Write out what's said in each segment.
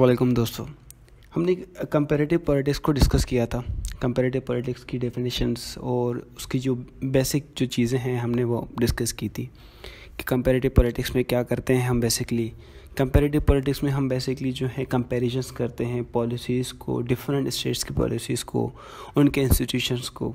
अल्लाम दोस्तों हमने कंपेरेटिव पॉलिटिक्स को डिस्कस किया था कंपेरेटिव पॉलिटिक्स की डेफिनेशंस और उसकी जो बेसिक जो चीज़ें हैं हमने वो डिस्कस की थी कि कंपेरेटिव पॉलिटिक्स में क्या करते हैं हम बेसिकली कंपेरेटिव पॉलिटिक्स में हम बेसिकली जो है कंपेरिजन्स करते हैं पॉलिसीज़ को डिफरेंट स्टेट्स की पॉलिसीज़ को उनके इंस्टीट्यूशंस को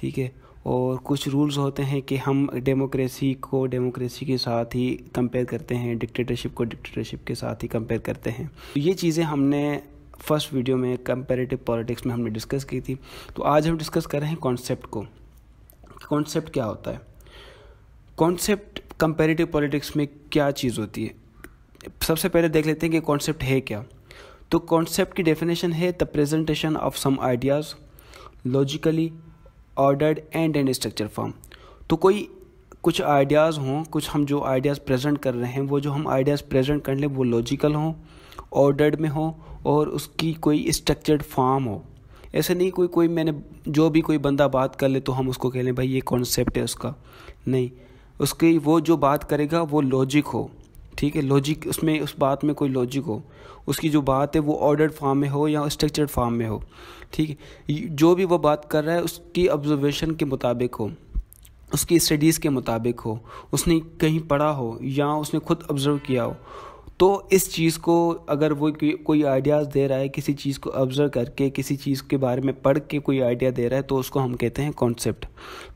ठीक है और कुछ रूल्स होते हैं कि हम डेमोक्रेसी को डेमोक्रेसी के साथ ही कंपेयर करते हैं डिक्टेटरशिप को डिक्टेटरशिप के साथ ही कंपेयर करते हैं तो ये चीज़ें हमने फर्स्ट वीडियो में कंपेरेटिव पॉलिटिक्स में हमने डिस्कस की थी तो आज हम डिस्कस कर रहे हैं कॉन्सेप्ट को कॉन्सेप्ट क्या होता है कॉन्सेप्ट कंपेरेटिव पॉलिटिक्स में क्या चीज़ होती है सबसे पहले देख लेते हैं कि कॉन्सेप्ट है क्या तो कॉन्सेप्ट की डेफिनेशन है the presentation of some ideas logically ordered and and structure form तो कोई कुछ आइडियाज़ हों कुछ हम जो आइडियाज़ प्रेजेंट कर रहे हैं वो जो हम आइडियाज़ प्रेजेंट कर लें वो लॉजिकल हों ऑर्डर्ड में हो और उसकी कोई स्ट्रक्चर्ड फॉर्म हो ऐसे नहीं कोई कोई मैंने जो भी कोई बंदा बात कर ले तो हम उसको कह लें भाई ये कॉन्सेप्ट है उसका नहीं उसकी वो जो बात करेगा वो लॉजिक हो ठीक है लॉजिक उसमें उस बात में कोई लॉजिक हो उसकी जो बात है वो ऑर्डर्ड फॉर्म में हो या स्ट्रक्चर्ड फॉर्म में हो ठीक है जो भी वो बात कर रहा है उसकी ऑब्जर्वेशन के मुताबिक हो उसकी स्टडीज़ के मुताबिक हो उसने कहीं पढ़ा हो या उसने खुद ऑब्ज़र्व किया हो तो इस चीज़ को अगर वो कोई आइडियाज़ दे रहा है किसी चीज़ को ऑब्ज़र्व करके किसी चीज़ के बारे में पढ़ के कोई आइडिया दे रहा है तो उसको हम कहते हैं कॉन्सेप्ट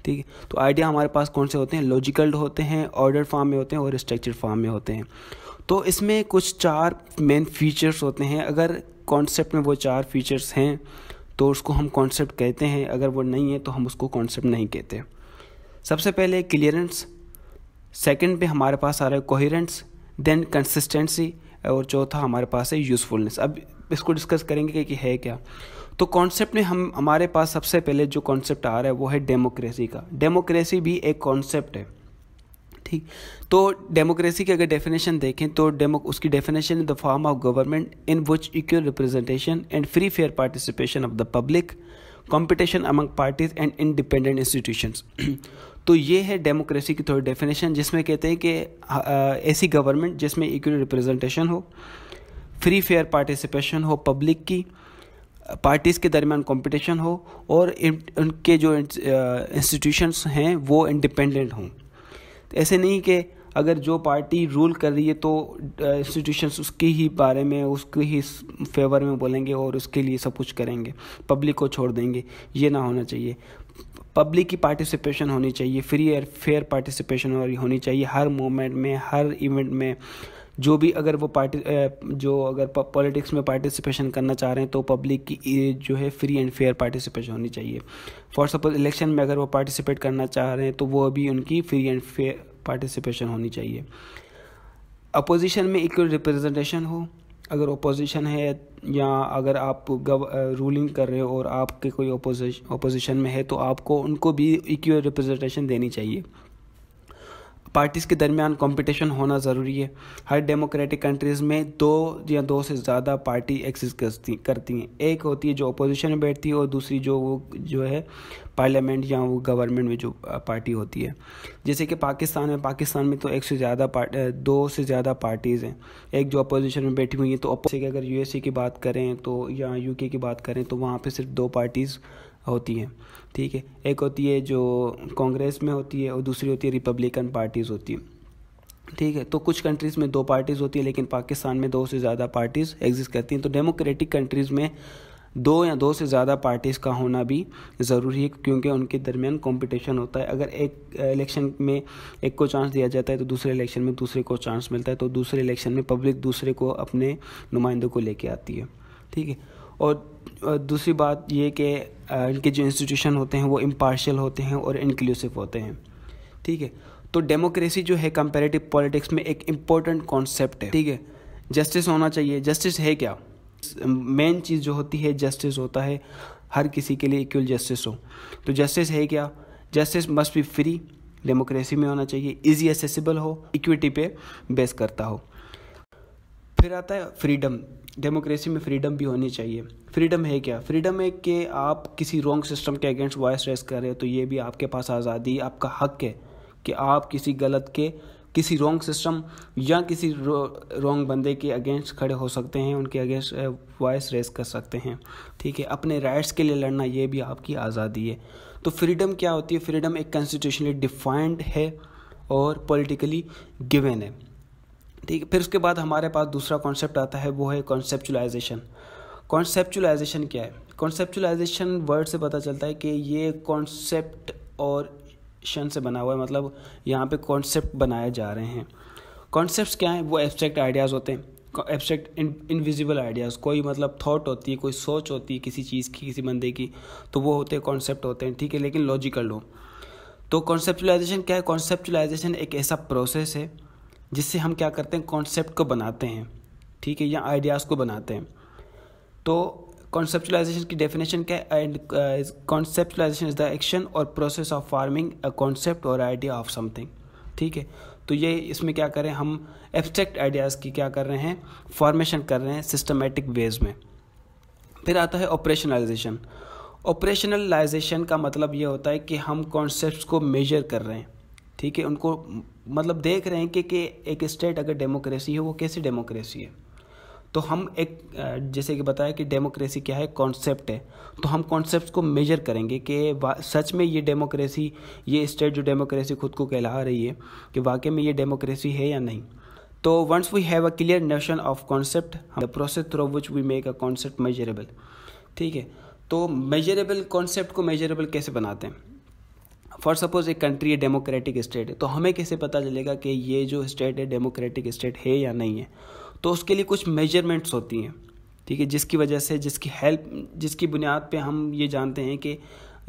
ठीक है तो आइडिया हमारे पास कौन से होते हैं लॉजिकल होते हैं ऑर्डर फॉर्म में होते हैं और स्ट्रक्चर फॉर्म में होते हैं तो इसमें कुछ चार मेन फीचर्स होते हैं अगर कॉन्सेप्ट में वो चार फीचर्स हैं तो उसको हम कॉन्सेप्ट कहते हैं अगर वो नहीं है तो हम उसको कॉन्सेप्ट नहीं कहते सबसे पहले क्लियरेंस सेकंड पे हमारे पास आ रहा है कोहिरेंस देन कंसिस्टेंसी और चौथा हमारे पास है यूज़फुलनेस अब इसको डिस्कस करेंगे कि, है क्या तो कॉन्सेप्ट में हम हमारे पास सबसे पहले जो कॉन्सेप्ट आ रहा है वो है डेमोक्रेसी का डेमोक्रेसी भी एक कॉन्सेप्ट है ठीक तो डेमोक्रेसी की अगर डेफिनेशन देखें तो डेमो उसकी definition in the form of government in which equal representation and free fair participation of the public competition among parties and independent institutions तो ये है डेमोक्रेसी की थोड़ी डेफिनेशन जिसमें कहते हैं कि ऐसी गवर्नमेंट जिसमें इक्वल रिप्रेजेंटेशन हो फ्री फेयर पार्टिसिपेशन हो पब्लिक की पार्टीज़ के दरमियान कंपटीशन हो और उनके जो इंस्टीट्यूशंस हैं वो इंडिपेंडेंट हों तो ऐसे नहीं कि अगर जो पार्टी रूल कर रही है तो इंस्टीट्यूशंस उसके ही बारे में उसके ही फेवर में बोलेंगे और उसके लिए सब कुछ करेंगे पब्लिक को छोड़ देंगे ये ना होना चाहिए पब्लिक की पार्टिसिपेशन होनी चाहिए फ्री एयर फेयर पार्टिसिपेशन होनी चाहिए हर मोमेंट में हर इवेंट में जो भी अगर वो पार्टी जो अगर पॉलिटिक्स में पार्टिसिपेशन करना चाह रहे हैं तो पब्लिक की जो है फ्री एंड फेयर पार्टिसिपेशन होनी चाहिए फॉर सपोज इलेक्शन में अगर वो पार्टिसिपेट करना चाह रहे हैं तो वो भी उनकी फ्री एंड फेयर पार्टिसिपेशन होनी चाहिए अपोजिशन में इक्वल रिप्रेजेंटेशन हो अगर अपोजिशन है या अगर आप गव रूलिंग कर रहे हो और आपके कोई अपोजिशन में है तो आपको उनको भी इक्वल रिप्रेजेंटेशन देनी चाहिए पार्टीज़ के दरमियान कंपटीशन होना ज़रूरी है हर डेमोक्रेटिक कंट्रीज़ में दो या दो से ज़्यादा पार्टी एक्सिस करती करती हैं एक होती है जो अपोजिशन में बैठती है और दूसरी जो वो जो है पार्लियामेंट या वो गवर्नमेंट में जो पार्टी होती है जैसे कि पाकिस्तान में पाकिस्तान में तो एक से ज़्यादा दो से ज़्यादा पार्टीज़ हैं एक जो अपोजिशन में बैठी हुई हैं तो अपोजिशन अगर यू की बात करें तो या यू की बात करें तो वहाँ पर सिर्फ दो पार्टीज़ होती हैं ठीक है एक होती है जो कांग्रेस में होती है और दूसरी होती है रिपब्लिकन पार्टीज़ होती हैं ठीक है तो कुछ कंट्रीज़ में दो पार्टीज़ होती है लेकिन पाकिस्तान में दो से ज़्यादा पार्टीज़ एग्जिस्ट करती हैं तो डेमोक्रेटिक कंट्रीज़ में दो या दो से ज़्यादा पार्टीज़ का होना भी ज़रूरी है क्योंकि उनके दरमियान कंपटीशन होता है अगर एक इलेक्शन में एक को चांस दिया जाता है तो दूसरे इलेक्शन में दूसरे को चांस मिलता है तो दूसरे इलेक्शन में पब्लिक दूसरे को अपने नुमाइंदों को लेके आती है ठीक है और दूसरी बात ये कि इनके जो इंस्टीट्यूशन होते हैं वो इम्पार्शल होते हैं और इंक्लूसिव होते हैं ठीक है तो डेमोक्रेसी जो है कंपेरेटिव पॉलिटिक्स में एक इम्पॉर्टेंट कॉन्सेप्ट है ठीक है जस्टिस होना चाहिए जस्टिस है क्या मेन चीज़ जो होती है जस्टिस होता है हर किसी के लिए इक्वल जस्टिस हो तो जस्टिस है क्या justice must be free democracy में होना चाहिए इजी एसेसिबल हो इक्विटी पे बेस करता हो फिर आता है फ्रीडम डेमोक्रेसी में फ्रीडम भी होनी चाहिए फ्रीडम है क्या फ्रीडम है कि आप किसी रॉन्ग सिस्टम के अगेंस्ट वॉइस रेस करें तो ये भी आपके पास आज़ादी आपका हक है कि आप किसी गलत के किसी रॉन्ग सिस्टम या किसी रॉन्ग बंदे के अगेंस्ट खड़े हो सकते हैं उनके अगेंस्ट वॉइस रेस कर सकते हैं ठीक है अपने राइट्स के लिए लड़ना ये भी आपकी आज़ादी है तो फ्रीडम क्या होती है फ्रीडम एक कॉन्स्टिट्यूशनली डिफाइंड है और पॉलिटिकली गिवन है ठीक है फिर उसके बाद हमारे पास दूसरा कॉन्सेप्ट आता है वो है कॉन्सेप्चुलाइजेशन कॉन्सेप्चुलाइजेशन क्या है कॉन्सेप्चुलाइजेशन वर्ड से पता चलता है कि ये कॉन्सेप्ट और शन से बना हुआ है मतलब यहाँ पे कॉन्सेप्ट बनाए जा रहे हैं कॉन्सेप्ट क्या हैं वो एब्स्ट्रैक्ट आइडियाज़ होते हैं एब्स्ट्रैक्ट इनविजिबल आइडियाज़ कोई मतलब थॉट होती है कोई सोच होती है किसी चीज़ की किसी बंदे की तो वो होते हैं कॉन्सेप्ट होते हैं ठीक है लेकिन लॉजिकल हो तो कॉन्सेप्चुलाइजेशन क्या है कॉन्सेप्चुलाइजेशन एक ऐसा प्रोसेस है जिससे हम क्या करते हैं कॉन्सेप्ट को बनाते हैं ठीक है या आइडियाज़ को बनाते हैं तो कॉन्सेप्चुलाइजेशन की डेफिनेशन क्या है and conceptualization is the action और process of forming a concept और आइडिया ऑफ समथिंग ठीक है तो ये इसमें क्या करें हम एब्स्ट्रैक्ट आइडियाज़ की क्या कर रहे हैं फॉर्मेशन कर रहे हैं सिस्टमेटिक वेज में फिर आता है ऑपरेशनलाइजेशन ऑपरेशनलाइजेशन का मतलब ये होता है कि हम कॉन्सेप्ट को मेजर कर रहे हैं ठीक है उनको मतलब देख रहे हैं कि, कि एक स्टेट अगर डेमोक्रेसी है वो कैसी डेमोक्रेसी है तो हम एक जैसे कि बताया कि डेमोक्रेसी क्या है कॉन्सेप्ट है तो हम कॉन्सेप्ट को मेजर करेंगे कि सच में ये डेमोक्रेसी ये स्टेट जो डेमोक्रेसी खुद को कहला रही है कि वाकई में ये डेमोक्रेसी है या नहीं तो once we have a clear notion of concept the process through which we make a concept measurable ठीक है तो मेजरेबल कॉन्सेप्ट को मेजरेबल कैसे बनाते हैं फॉर सपोज एक कंट्री है डेमोक्रेटिक स्टेट है तो हमें कैसे पता चलेगा कि ये जो स्टेट है डेमोक्रेटिक स्टेट है या नहीं है तो उसके लिए कुछ मेजरमेंट्स होती हैं ठीक है जिसकी वजह से जिसकी हेल्प जिसकी बुनियाद पे हम ये जानते हैं कि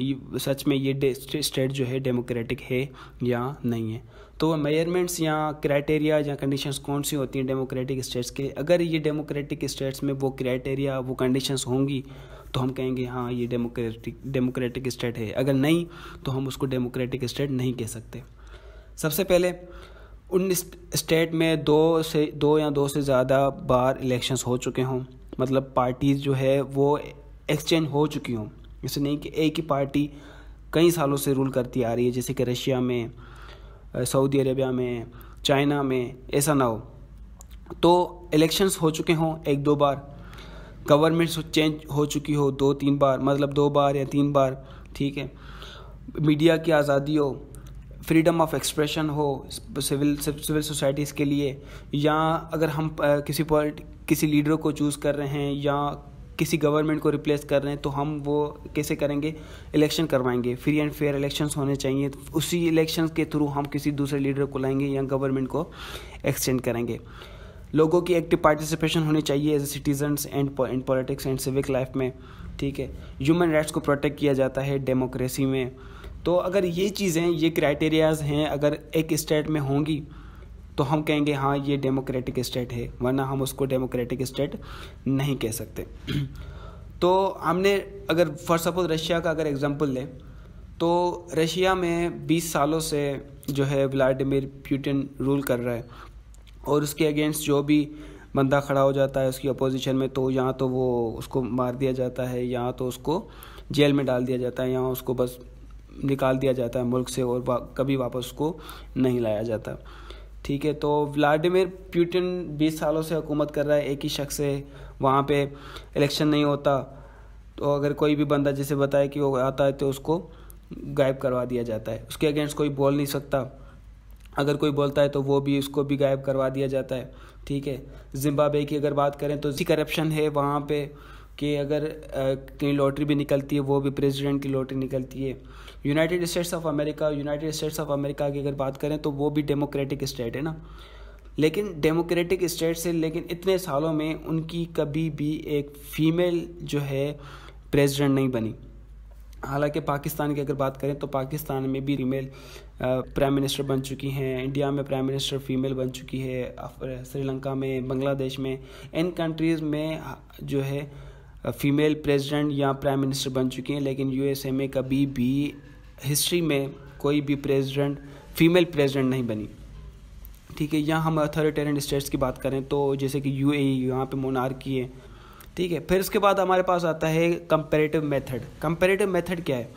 सच में ये स्टेट जो है डेमोक्रेटिक है या नहीं है तो मेयरमेंट्स या क्राइटेरिया या कंडीशंस कौन सी होती हैं डेमोक्रेटिक स्टेट्स के अगर ये डेमोक्रेटिक स्टेट्स में वो क्राइटेरिया वो कंडीशंस होंगी तो हम कहेंगे हाँ ये डेमोक्रेटिक डेमोक्रेटिक स्टेट है अगर नहीं तो हम उसको डेमोक्रेटिक स्टेट नहीं कह सकते सबसे पहले उन स्टेट में दो से दो या दो से ज़्यादा बार इलेक्शंस हो चुके हों मतलब पार्टीज़ जो है वो एक्सचेंज हो चुकी हों ऐसे नहीं कि एक ही पार्टी कई सालों से रूल करती आ रही है जैसे कि रशिया में सऊदी अरेबिया में चाइना में ऐसा ना हो तो इलेक्शंस हो चुके हों एक दो बार गवर्नमेंट्स चेंज हो चुकी हो दो तीन बार मतलब दो बार या तीन बार ठीक है मीडिया की आज़ादी हो फ्रीडम ऑफ एक्सप्रेशन हो सिविल सिविल सोसाइटीज़ के लिए या अगर हम किसी पॉलिट किसी लीडर को चूज़ कर रहे हैं या किसी गवर्नमेंट को रिप्लेस कर रहे हैं तो हम वो कैसे करेंगे इलेक्शन करवाएंगे फ्री एंड फेयर इलेक्शन होने चाहिए उसी इलेक्शन के थ्रू हम किसी दूसरे लीडर को लाएंगे या गवर्नमेंट को एक्सटेंड करेंगे लोगों की एक्टिव पार्टिसिपेशन होनी चाहिए as a citizens and politics and civic life में ठीक है ह्यूमन राइट्स को प्रोटेक्ट किया जाता है डेमोक्रेसी में तो अगर ये चीज़ें ये क्राइटेरियाज़ हैं अगर एक स्टेट में होंगी तो हम कहेंगे हाँ ये डेमोक्रेटिक स्टेट है वरना हम उसको डेमोक्रेटिक स्टेट नहीं कह सकते तो हमने अगर फॉर सपोज रशिया का अगर एग्ज़ाम्पल लें तो रशिया में 20 सालों से जो है व्लादिमीर प्यूटिन रूल कर रहा है और उसके अगेंस्ट जो भी बंदा खड़ा हो जाता है उसकी अपोजिशन में तो या तो वो उसको मार दिया जाता है या तो उसको जेल में डाल दिया जाता है या उसको बस निकाल दिया जाता है मुल्क से और वा, कभी वापस उसको नहीं लाया जाता ठीक है तो व्लाडिमिर पुतिन 20 सालों से हुकूमत कर रहा है एक ही शख्स है वहाँ पे इलेक्शन नहीं होता तो अगर कोई भी बंदा जैसे बताए कि वो आता है तो उसको गायब करवा दिया जाता है उसके अगेंस्ट कोई बोल नहीं सकता अगर कोई बोलता है तो वो भी उसको भी गायब करवा दिया जाता है ठीक है जिम्बाब्वे की अगर बात करें तो जी करप्शन है वहाँ पर कि अगर कहीं लॉटरी भी निकलती है वो भी प्रेसिडेंट की लॉटरी निकलती है United States of America United States of America की अगर बात करें तो वो भी डेमोक्रेटिक स्टेट है ना लेकिन डेमोक्रेटिक स्टेट से लेकिन इतने सालों में उनकी कभी भी एक फीमेल जो है प्रेसिडेंट नहीं बनी हालांकि पाकिस्तान की अगर बात करें तो पाकिस्तान में भी फीमेल प्राइम मिनिस्टर बन चुकी हैं इंडिया में प्राइम मिनिस्टर फीमेल बन चुकी है श्रीलंका में बांग्लादेश में इन कंट्रीज़ में जो है फीमेल प्रेसिडेंट या प्राइम मिनिस्टर बन चुकी हैं लेकिन यूएसए में कभी भी हिस्ट्री में कोई भी प्रेसिडेंट फीमेल प्रेसिडेंट नहीं बनी ठीक है यहाँ हम अथॉरिटेरियन स्टेट्स की बात करें तो जैसे कि यू ए e यहाँ पर मोनार्की है ठीक है फिर उसके बाद हमारे पास आता है कंपेरेटिव मेथड कंपेरेटिव मेथड क्या है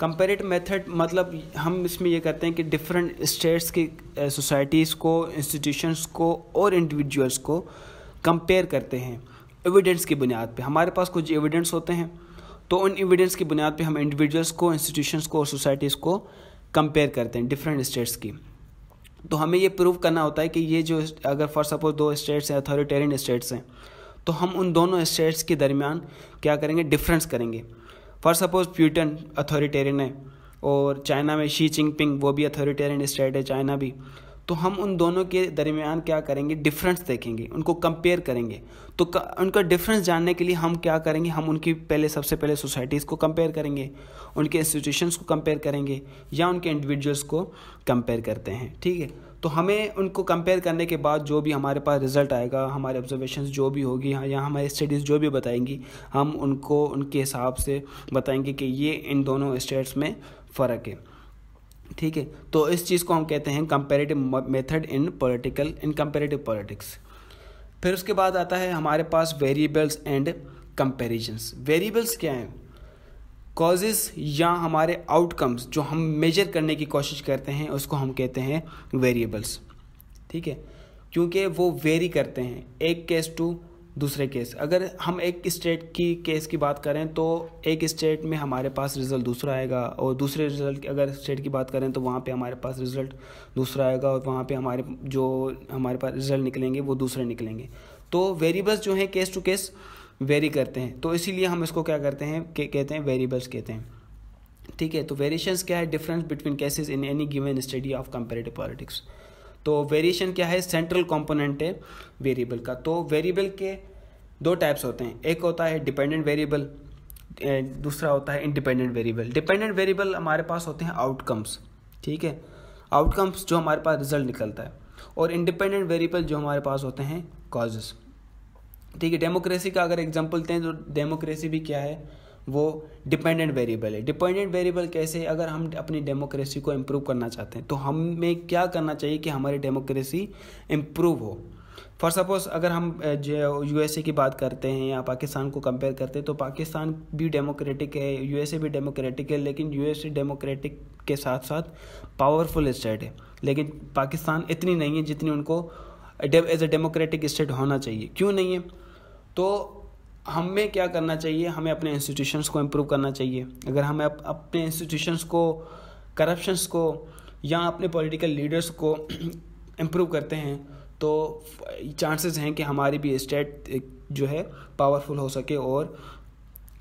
कंपेरेटिव मेथड मतलब हम इसमें ये करते हैं कि डिफरेंट स्टेट्स की सोसाइटीज़ को इंस्टीट्यूशंस को और इंडिविजुअल्स को कंपेयर करते हैं एविडेंस की बुनियाद पे हमारे पास कुछ एविडेंस होते हैं तो उन एविडेंस की बुनियाद पे हम इंडिविजुअल्स को इंस्टीट्यूशंस को और सोसाइटीज़ को कंपेयर करते हैं डिफरेंट स्टेट्स की तो हमें ये प्रूव करना होता है कि ये जो अगर फॉर सपोज दो स्टेट्स हैं अथॉरिटेरियन स्टेट्स हैं तो हम उन दोनों स्टेट्स के दरमियान क्या करेंगे डिफरेंस करेंगे फॉर सपोज प्यूटन अथॉरिटेरियन है और चाइना में शी चिंगपिंग वो भी अथॉरिटेरियन स्टेट है चाइना भी तो हम उन दोनों के दरमियान क्या करेंगे डिफरेंस देखेंगे उनको कंपेयर करेंगे तो क, उनका डिफरेंस जानने के लिए हम क्या करेंगे हम उनकी पहले सबसे पहले सोसाइटीज़ को कंपेयर करेंगे उनके इंस्टीट्यूशंस को कंपेयर करेंगे या उनके इंडिविजुअल्स को कंपेयर करते हैं ठीक है तो हमें उनको कंपेयर करने के बाद जो भी हमारे पास रिजल्ट आएगा हमारे ऑब्जर्वेशन जो भी होगी हाँ, या हमारी स्टडीज़ जो भी बताएंगी हम उनको उनके हिसाब से बताएंगे कि ये इन दोनों स्टेट्स में फ़र्क है ठीक है तो इस चीज़ को हम कहते हैं comparative method in political in comparative politics फिर उसके बाद आता है हमारे पास वेरिएबल्स एंड कंपेरिजन्स वेरिएबल्स क्या हैं कॉजेस या हमारे आउटकम्स जो हम मेजर करने की कोशिश करते हैं उसको हम कहते हैं वेरिएबल्स ठीक है क्योंकि वो वेरी करते हैं एक केस टू दूसरे केस अगर हम एक स्टेट की केस की बात करें तो एक स्टेट में हमारे पास रिज़ल्ट दूसरा आएगा और दूसरे रिज़ल्ट अगर स्टेट की बात करें तो वहाँ पे हमारे पास रिज़ल्ट दूसरा आएगा और वहाँ पे हमारे जो हमारे पास रिज़ल्ट निकलेंगे वो दूसरे निकलेंगे तो वेरिएबल्स जो हैं केस टू केस वेरी करते हैं तो इसीलिए हम इसको क्या करते हैं के, कहते हैं वेरिएबल्स कहते हैं ठीक है तो वेरिएशंस क्या है difference between cases in any given study of comparative politics तो वेरिएशन क्या है सेंट्रल कॉम्पोनेंट है वेरिएबल का तो वेरिएबल के दो टाइप्स होते हैं एक होता है डिपेंडेंट वेरिएबल दूसरा होता है इंडिपेंडेंट वेरिएबल डिपेंडेंट वेरिएबल हमारे पास होते हैं आउटकम्स ठीक है आउटकम्स जो हमारे पास रिजल्ट निकलता है और इंडिपेंडेंट वेरिएबल जो हमारे पास होते हैं कॉजेस ठीक है डेमोक्रेसी का अगर एग्जाम्पल दें तो डेमोक्रेसी भी क्या है वो डिपेंडेंट वेरिएबल है डिपेंडेंट वेरिएबल कैसे अगर हम अपनी डेमोक्रेसी को इम्प्रूव करना चाहते हैं तो हमें क्या करना चाहिए कि हमारी डेमोक्रेसी इम्प्रूव हो फॉर सपोज अगर हम जो यू की बात करते हैं या पाकिस्तान को कंपेयर करते हैं तो पाकिस्तान भी डेमोक्रेटिक है यू भी डेमोक्रेटिक है लेकिन यू डेमोक्रेटिक के साथ साथ पावरफुल स्टेट है लेकिन पाकिस्तान इतनी नहीं है जितनी उनको एज ए डेमोक्रेटिक स्टेट होना चाहिए क्यों नहीं है तो हमें क्या करना चाहिए हमें अपने इंस्टीट्यूशंस को इम्प्रूव करना चाहिए अगर हमें अप, अपने इंस्टीट्यूशंस को करप्शंस को या अपने पॉलिटिकल लीडर्स को इम्प्रूव करते हैं तो चांसेस हैं कि हमारी भी स्टेट जो है पावरफुल हो सके और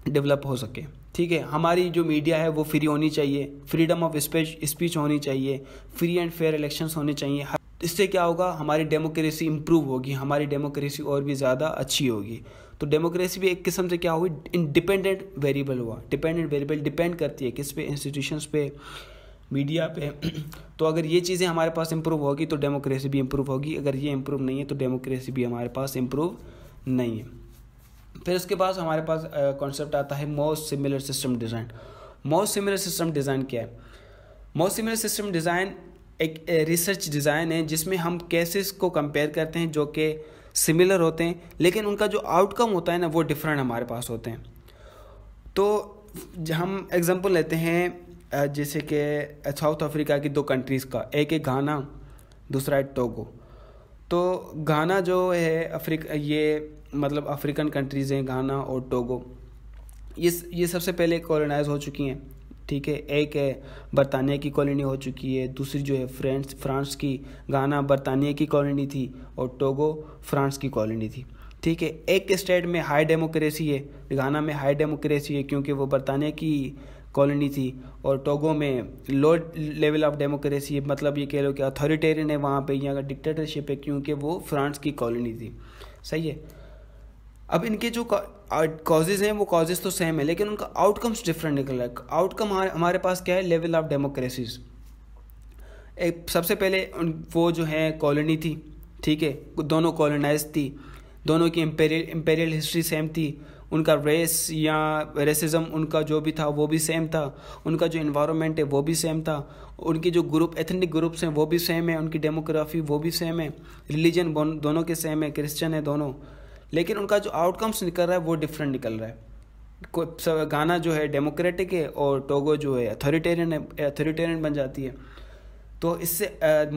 डेवलप हो सके ठीक है हमारी जो मीडिया है वो फ्री होनी चाहिए फ्रीडम ऑफ स्पीच स्पीच होनी चाहिए फ्री एंड फेयर इलेक्शंस होने चाहिए इससे क्या होगा हमारी डेमोक्रेसी इम्प्रूव होगी हमारी डेमोक्रेसी और भी ज़्यादा अच्छी होगी तो डेमोक्रेसी भी एक किस्म से क्या हुई इंडिपेंडेंट वेरिएबल हुआ डिपेंडेंट वेरिएबल डिपेंड करती है किस पे इंस्टीट्यूशंस पे मीडिया पे तो अगर ये चीज़ें हमारे पास इम्प्रूव होगी तो डेमोक्रेसी भी इम्प्रूव होगी अगर ये इम्प्रूव नहीं है तो डेमोक्रेसी भी हमारे पास इम्प्रूव नहीं है फिर उसके बाद हमारे पास कॉन्सेप्ट आता है most similar system design most similar system design क्या है मोस्ट सिमिलर सिस्टम डिज़ाइन एक रिसर्च डिज़ाइन है जिसमें हम केसेस को कंपेयर करते हैं जो कि सिमिलर होते हैं लेकिन उनका जो आउटकम होता है ना वो डिफरेंट हमारे पास होते हैं तो हम एग्ज़ाम्पल लेते हैं जैसे कि साउथ अफ्रीका की दो कंट्रीज़ का एक है घाना दूसरा है टोगो तो घाना जो है अफ्रीका ये मतलब अफ्रीकन कंट्रीज़ हैं घाना और टोगो ये ये सबसे पहले कॉलोनाइज हो चुकी हैं ठीक है एक है बरतानिया की कॉलोनी हो चुकी है दूसरी जो है फ्रेंस फ्रांस की गाना बरतानिया की कॉलोनी थी और टोगो फ्रांस की कॉलोनी थी ठीक है एक स्टेट में हाई डेमोक्रेसी है गाना में हाई डेमोक्रेसी है क्योंकि वो बरतानिया की कॉलोनी थी और टोगो में लो लेवल ऑफ डेमोक्रेसी है मतलब ये कह लो कि अथॉरिटेरियन है वहाँ पे यहाँ का डिक्टेटरशिप है क्योंकि वो फ्रांस की कॉलोनी थी सही है अब इनके जो कॉजेज़ हैं वो कॉजेज़ तो सेम है लेकिन उनका आउटकम्स डिफरेंट निकल रहा है आउटकम हमारे पास क्या है लेवल ऑफ डेमोक्रेसीज एक सबसे पहले वो जो है कॉलोनी थी ठीक है दोनों कॉलोनाइज थी दोनों की इम्पेरियल इम्पेरियल हिस्ट्री सेम थी उनका रेस या रेसिज्म उनका जो भी था वो भी सेम था उनका जो इन्वायरमेंट है वो भी सेम था उनके जो ग्रुप एथनिक ग्रुप्स हैं वो भी सेम है उनकी डेमोग्राफी वो भी सेम है रिलीजन दोनों के सेम है क्रिश्चियन है दोनों लेकिन उनका जो आउटकम्स निकल रहा है वो डिफरेंट निकल रहा है कोई गाना जो है डेमोक्रेटिक है और टोगो जो है अथॉरिटेरियन है अथॉरिटेरियन बन जाती है तो इससे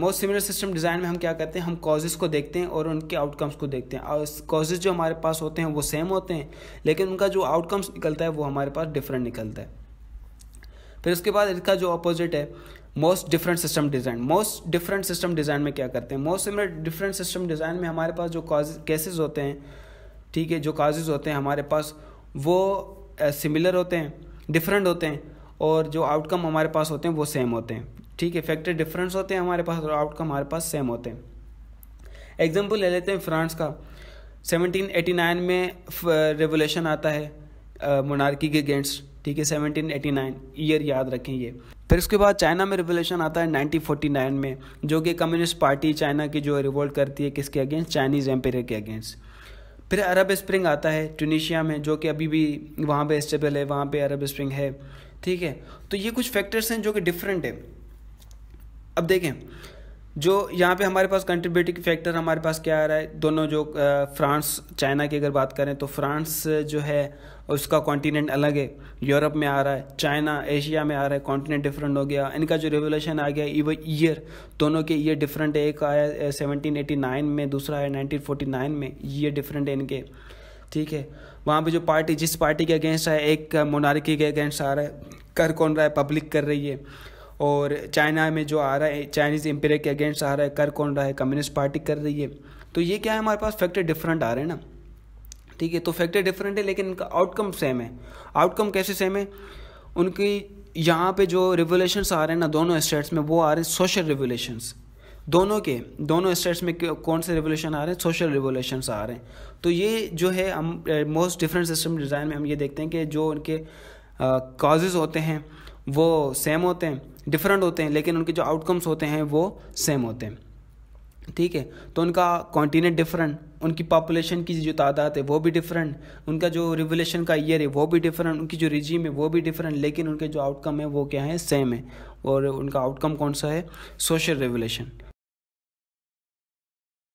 मोस्ट सिमिलर सिस्टम डिज़ाइन में हम क्या करते हैं हम कॉजेज़ को देखते हैं और उनके आउटकम्स को देखते हैं और कॉजेज़ जो हमारे पास होते हैं वो सेम होते हैं लेकिन उनका जो आउटकम्स निकलता है वो हमारे पास डिफरेंट निकलता है फिर उसके बाद इसका जो अपोजिट है most different system design most different system design में क्या करते हैं most similar different system design में हमारे पास जो काज केसेज होते हैं ठीक है जो काजेज होते हैं हमारे पास वो सिमिलर होते हैं डिफरेंट होते हैं और जो आउटकम हमारे पास होते हैं वो सेम होते हैं ठीक है फैक्टर डिफरेंस होते हैं हमारे पास और आउटकम हमारे पास सेम होते हैं एग्जाम्पल ले लेते हैं फ्रांस का 1789 में रेवोल्यूशन आता है मोनार्की के अगेंस्ट ठीक है 1789 ईयर याद रखें ये फिर उसके बाद चाइना में रिवोल्यूशन आता है 1949 में जो कि कम्युनिस्ट पार्टी चाइना की जो रिवोल्ट करती है किसके अगेंस्ट चाइनीज़ एम्पेयर के अगेंस्ट फिर अरब स्प्रिंग आता है ट्यूनिशिया में जो कि अभी भी वहाँ पे स्टेबल है वहाँ पे अरब स्प्रिंग है ठीक है तो ये कुछ फैक्टर्स हैं जो कि डिफरेंट है अब देखें जो यहाँ पे हमारे पास कंट्रीब्यूटिंग फैक्टर हमारे पास क्या आ रहा है दोनों जो फ्रांस चाइना की अगर बात करें तो फ्रांस जो है और उसका कॉन्टीनेंट अलग है यूरोप में आ रहा है चाइना एशिया में आ रहा है कॉन्टीनेंट डिफरेंट हो गया इनका जो रेवोल्यूशन आ गया इवन ईयर दोनों के ईयर डिफरेंट है एक आया सेवनटीन एटी नाइन में दूसरा आया नाइनटीन फोर्टी नाइन में ईयर डिफरेंट है इनके ठीक है वहाँ पे जो पार्टी जिस पार्टी के अगेंस्ट आया एक मोनार्की के अगेंस्ट आ रहा है कर कौन रहा है पब्लिक कर रही है और चाइना में जो आ रहा है चाइनीज़ एम्पेयर के अगेंस्ट आ रहा है कर कौन रहा है कम्युनिस्ट पार्टी कर रही है तो ये क्या है हमारे पास फैक्टर डिफरेंट आ रहे हैं ना ठीक है तो फैक्टर डिफरेंट है लेकिन इनका आउटकम सेम है आउटकम कैसे सेम है उनकी यहाँ पे जो रेवोलेशन आ रहे हैं ना दोनों स्टेट्स में वो आ रहे हैं सोशल रेवोलेशन दोनों के दोनों स्टेट्स में कौन से रिवोल्यूशन आ रहे हैं सोशल रिवोल्यूशंस आ रहे हैं तो ये जो है हम मोस्ट डिफरेंट सिस्टम डिज़ाइन में हम ये देखते हैं कि जो उनके काजेज़ uh, होते हैं वो सेम होते हैं डिफरेंट होते हैं लेकिन उनके जो आउटकम्स होते हैं वो सेम होते हैं ठीक है तो उनका कॉन्टीनेंट डिफरेंट उनकी पॉपुलेशन की जो तादाद है वो भी डिफरेंट उनका जो रिवोल्यूशन का ईयर है वो भी डिफरेंट उनकी जो रिजीम है वो भी डिफरेंट लेकिन उनके जो आउटकम है वो क्या है सेम है और उनका आउटकम कौन सा है सोशल रेवोल्यूशन